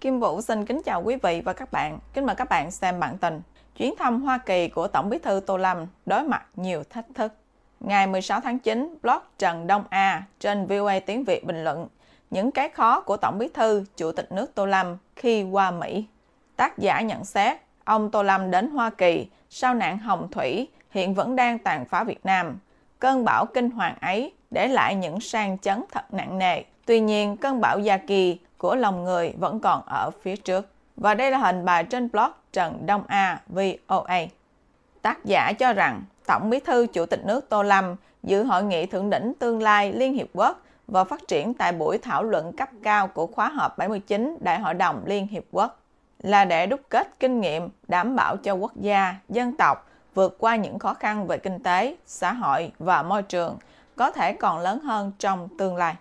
Kim Vũ xin kính chào quý vị và các bạn. Kính mời các bạn xem bản tin. Chuyến thăm Hoa Kỳ của Tổng bí thư Tô Lâm đối mặt nhiều thách thức. Ngày 16 tháng 9, blog Trần Đông A trên VOA Tiếng Việt bình luận những cái khó của Tổng bí thư, Chủ tịch nước Tô Lâm khi qua Mỹ. Tác giả nhận xét, ông Tô Lâm đến Hoa Kỳ sau nạn hồng thủy hiện vẫn đang tàn phá Việt Nam. Cơn bão kinh hoàng ấy để lại những sang chấn thật nặng nề. Tuy nhiên, cơn bão Gia Kỳ của lòng người vẫn còn ở phía trước. Và đây là hình bài trên blog Trần Đông A VOA. Tác giả cho rằng Tổng Bí thư Chủ tịch nước Tô Lâm dự hội nghị thượng đỉnh tương lai Liên Hiệp Quốc và phát triển tại buổi thảo luận cấp cao của khóa họp 79 Đại hội đồng Liên Hiệp Quốc là để đúc kết kinh nghiệm đảm bảo cho quốc gia, dân tộc vượt qua những khó khăn về kinh tế, xã hội và môi trường có thể còn lớn hơn trong tương lai.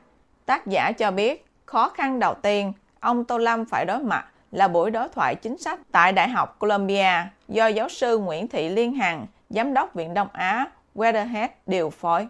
Tác giả cho biết Khó khăn đầu tiên ông Tô Lâm phải đối mặt là buổi đối thoại chính sách tại Đại học Columbia do giáo sư Nguyễn Thị Liên Hằng, Giám đốc Viện Đông Á Weatherhead điều phối.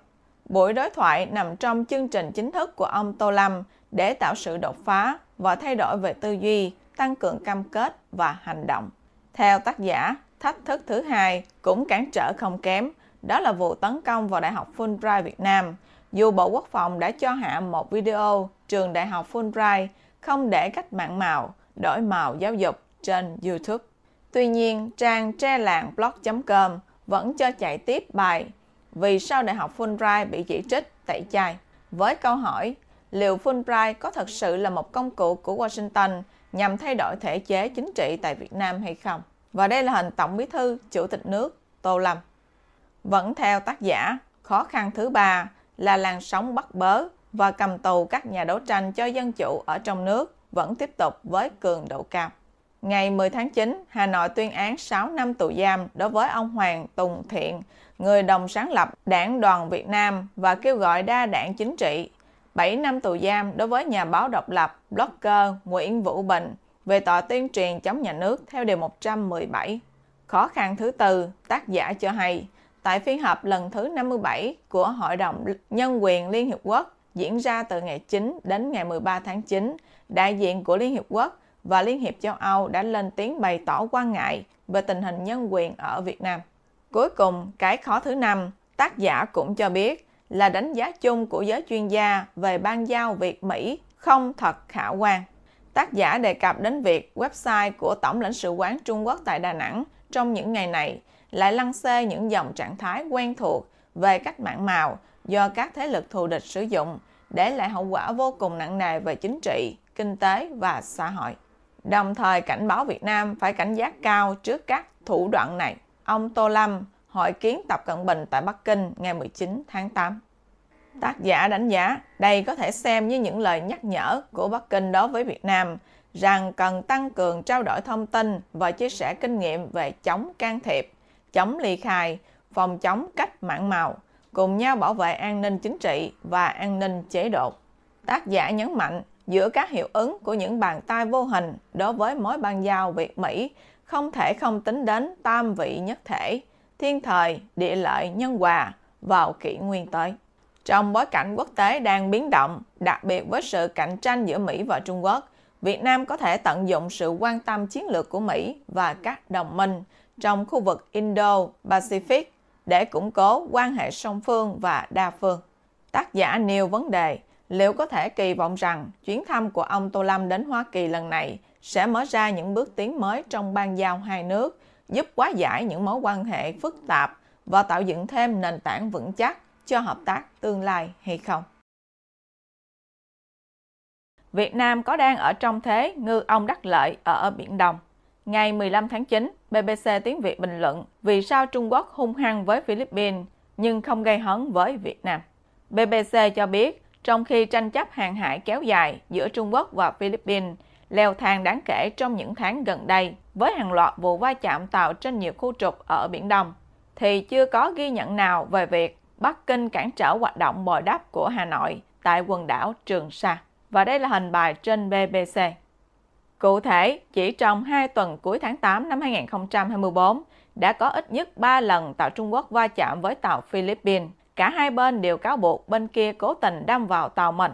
Buổi đối thoại nằm trong chương trình chính thức của ông Tô Lâm để tạo sự đột phá và thay đổi về tư duy, tăng cường cam kết và hành động. Theo tác giả, thách thức thứ hai cũng cản trở không kém, đó là vụ tấn công vào Đại học Fulbright Việt Nam – dù Bộ Quốc phòng đã cho hạ một video trường Đại học Fulbright không để cách mạng màu đổi màu giáo dục trên YouTube. Tuy nhiên, trang tre làng blog.com vẫn cho chạy tiếp bài Vì sao Đại học Fulbright bị chỉ trích tẩy chay? Với câu hỏi, liệu Fulbright có thật sự là một công cụ của Washington nhằm thay đổi thể chế chính trị tại Việt Nam hay không? Và đây là hình Tổng bí thư Chủ tịch nước Tô Lâm. Vẫn theo tác giả, khó khăn thứ ba là làn sóng bắt bớ và cầm tù các nhà đấu tranh cho dân chủ ở trong nước vẫn tiếp tục với cường độ cao. Ngày 10 tháng 9, Hà Nội tuyên án 6 năm tù giam đối với ông Hoàng Tùng Thiện, người đồng sáng lập Đảng Đoàn Việt Nam và kêu gọi đa đảng chính trị. 7 năm tù giam đối với nhà báo độc lập, blogger Nguyễn Vũ Bình về tội tuyên truyền chống nhà nước theo Điều 117. Khó khăn thứ tư, tác giả cho hay, tại phiên họp lần thứ 57 của Hội đồng Nhân quyền Liên Hiệp Quốc diễn ra từ ngày 9 đến ngày 13 tháng 9, đại diện của Liên Hiệp Quốc và Liên hiệp châu Âu đã lên tiếng bày tỏ quan ngại về tình hình nhân quyền ở Việt Nam. Cuối cùng, cái khó thứ năm, tác giả cũng cho biết là đánh giá chung của giới chuyên gia về ban giao Việt Mỹ không thật khả quan. Tác giả đề cập đến việc website của Tổng lãnh sự quán Trung Quốc tại Đà Nẵng trong những ngày này lại lăn xê những dòng trạng thái quen thuộc về cách mạng màu do các thế lực thù địch sử dụng để lại hậu quả vô cùng nặng nề về chính trị, kinh tế và xã hội. Đồng thời cảnh báo Việt Nam phải cảnh giác cao trước các thủ đoạn này. Ông Tô Lâm hội kiến Tập Cận Bình tại Bắc Kinh ngày 19 tháng 8. Tác giả đánh giá đây có thể xem như những lời nhắc nhở của Bắc Kinh đối với Việt Nam rằng cần tăng cường trao đổi thông tin và chia sẻ kinh nghiệm về chống can thiệp chống ly khai, phòng chống cách mạng màu, cùng nhau bảo vệ an ninh chính trị và an ninh chế độ. Tác giả nhấn mạnh giữa các hiệu ứng của những bàn tay vô hình đối với mối ban giao Việt Mỹ không thể không tính đến tam vị nhất thể, thiên thời, địa lợi, nhân hòa vào kỷ nguyên tới. Trong bối cảnh quốc tế đang biến động, đặc biệt với sự cạnh tranh giữa Mỹ và Trung Quốc, Việt Nam có thể tận dụng sự quan tâm chiến lược của Mỹ và các đồng minh trong khu vực Indo-Pacific để củng cố quan hệ song phương và đa phương. Tác giả nêu vấn đề liệu có thể kỳ vọng rằng chuyến thăm của ông Tô Lâm đến Hoa Kỳ lần này sẽ mở ra những bước tiến mới trong ban giao hai nước, giúp quá giải những mối quan hệ phức tạp và tạo dựng thêm nền tảng vững chắc cho hợp tác tương lai hay không. Việt Nam có đang ở trong thế ngư ông đắc lợi ở Biển Đông. Ngày 15 tháng 9, BBC tiếng Việt bình luận vì sao Trung Quốc hung hăng với Philippines nhưng không gây hấn với Việt Nam. BBC cho biết, trong khi tranh chấp hàng hải kéo dài giữa Trung Quốc và Philippines leo thang đáng kể trong những tháng gần đây với hàng loạt vụ va chạm tàu trên nhiều khu trục ở Biển Đông, thì chưa có ghi nhận nào về việc Bắc Kinh cản trở hoạt động bồi đắp của Hà Nội tại quần đảo Trường Sa. Và đây là hình bài trên BBC. Cụ thể, chỉ trong 2 tuần cuối tháng 8 năm 2024, đã có ít nhất 3 lần tàu Trung Quốc va chạm với tàu Philippines. Cả hai bên đều cáo buộc bên kia cố tình đâm vào tàu mình.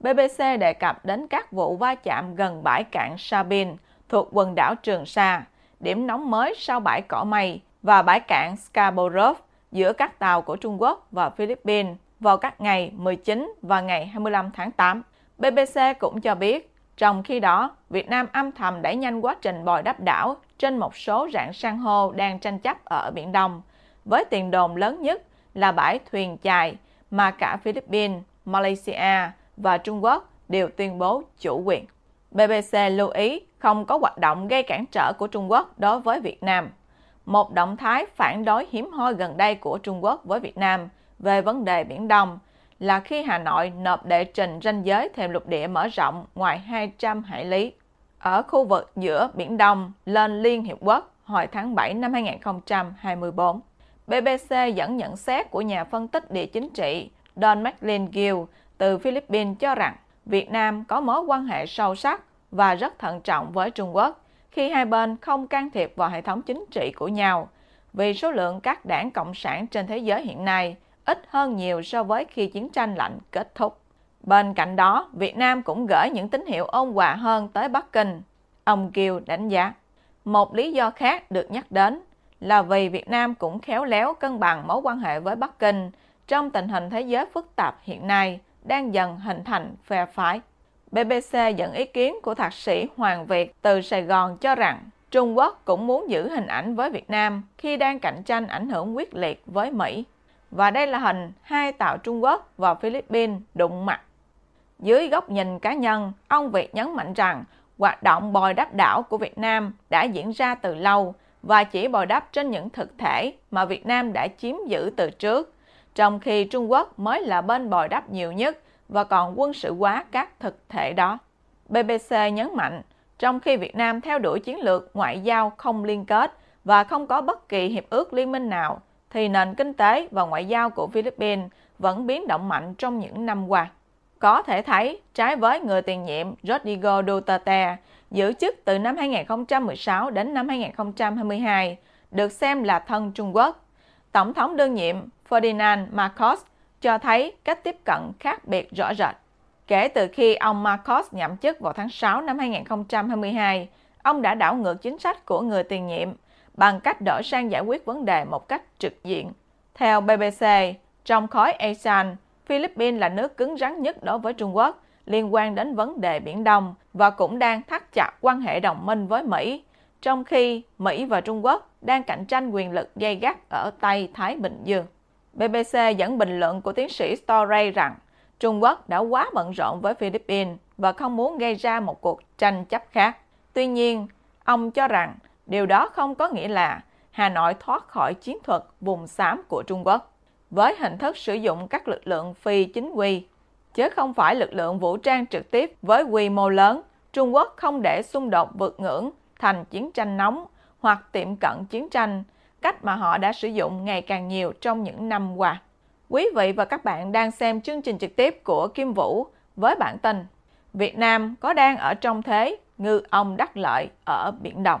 BBC đề cập đến các vụ va chạm gần bãi cạn Sabine thuộc quần đảo Trường Sa, điểm nóng mới sau bãi cỏ mây và bãi cạn Scarborough giữa các tàu của Trung Quốc và Philippines vào các ngày 19 và ngày 25 tháng 8. BBC cũng cho biết trong khi đó, Việt Nam âm thầm đẩy nhanh quá trình bồi đắp đảo trên một số rạn san hô đang tranh chấp ở Biển Đông, với tiền đồn lớn nhất là bãi thuyền chài mà cả Philippines, Malaysia và Trung Quốc đều tuyên bố chủ quyền. BBC lưu ý không có hoạt động gây cản trở của Trung Quốc đối với Việt Nam. Một động thái phản đối hiếm hoi gần đây của Trung Quốc với Việt Nam về vấn đề Biển Đông – là khi Hà Nội nộp đệ trình ranh giới thềm lục địa mở rộng ngoài 200 hải lý ở khu vực giữa Biển Đông lên Liên Hiệp Quốc hồi tháng 7 năm 2024. BBC dẫn nhận xét của nhà phân tích địa chính trị Don McLean Gill từ Philippines cho rằng Việt Nam có mối quan hệ sâu sắc và rất thận trọng với Trung Quốc khi hai bên không can thiệp vào hệ thống chính trị của nhau vì số lượng các đảng cộng sản trên thế giới hiện nay ít hơn nhiều so với khi chiến tranh lạnh kết thúc. Bên cạnh đó, Việt Nam cũng gửi những tín hiệu ôn hòa hơn tới Bắc Kinh. Ông Kiều đánh giá. Một lý do khác được nhắc đến là vì Việt Nam cũng khéo léo cân bằng mối quan hệ với Bắc Kinh trong tình hình thế giới phức tạp hiện nay đang dần hình thành phe phái. BBC dẫn ý kiến của thạc sĩ Hoàng Việt từ Sài Gòn cho rằng Trung Quốc cũng muốn giữ hình ảnh với Việt Nam khi đang cạnh tranh ảnh hưởng quyết liệt với Mỹ. Và đây là hình hai tàu Trung Quốc và Philippines đụng mặt. Dưới góc nhìn cá nhân, ông Việt nhấn mạnh rằng hoạt động bồi đắp đảo của Việt Nam đã diễn ra từ lâu và chỉ bồi đắp trên những thực thể mà Việt Nam đã chiếm giữ từ trước, trong khi Trung Quốc mới là bên bồi đắp nhiều nhất và còn quân sự hóa các thực thể đó. BBC nhấn mạnh, trong khi Việt Nam theo đuổi chiến lược ngoại giao không liên kết và không có bất kỳ hiệp ước liên minh nào, thì nền kinh tế và ngoại giao của Philippines vẫn biến động mạnh trong những năm qua. Có thể thấy, trái với người tiền nhiệm Rodrigo Duterte, giữ chức từ năm 2016 đến năm 2022, được xem là thân Trung Quốc, Tổng thống đương nhiệm Ferdinand Marcos cho thấy cách tiếp cận khác biệt rõ rệt. Kể từ khi ông Marcos nhậm chức vào tháng 6 năm 2022, ông đã đảo ngược chính sách của người tiền nhiệm bằng cách đổi sang giải quyết vấn đề một cách trực diện. Theo BBC, trong khối ASEAN, Philippines là nước cứng rắn nhất đối với Trung Quốc liên quan đến vấn đề Biển Đông và cũng đang thắt chặt quan hệ đồng minh với Mỹ, trong khi Mỹ và Trung Quốc đang cạnh tranh quyền lực dây gắt ở Tây Thái Bình Dương. BBC dẫn bình luận của tiến sĩ Storey rằng Trung Quốc đã quá bận rộn với Philippines và không muốn gây ra một cuộc tranh chấp khác. Tuy nhiên, ông cho rằng Điều đó không có nghĩa là Hà Nội thoát khỏi chiến thuật vùng xám của Trung Quốc. Với hình thức sử dụng các lực lượng phi chính quy, chứ không phải lực lượng vũ trang trực tiếp với quy mô lớn, Trung Quốc không để xung đột vượt ngưỡng thành chiến tranh nóng hoặc tiệm cận chiến tranh, cách mà họ đã sử dụng ngày càng nhiều trong những năm qua. Quý vị và các bạn đang xem chương trình trực tiếp của Kim Vũ với bản tin Việt Nam có đang ở trong thế ngư ông đắc lợi ở Biển Đông.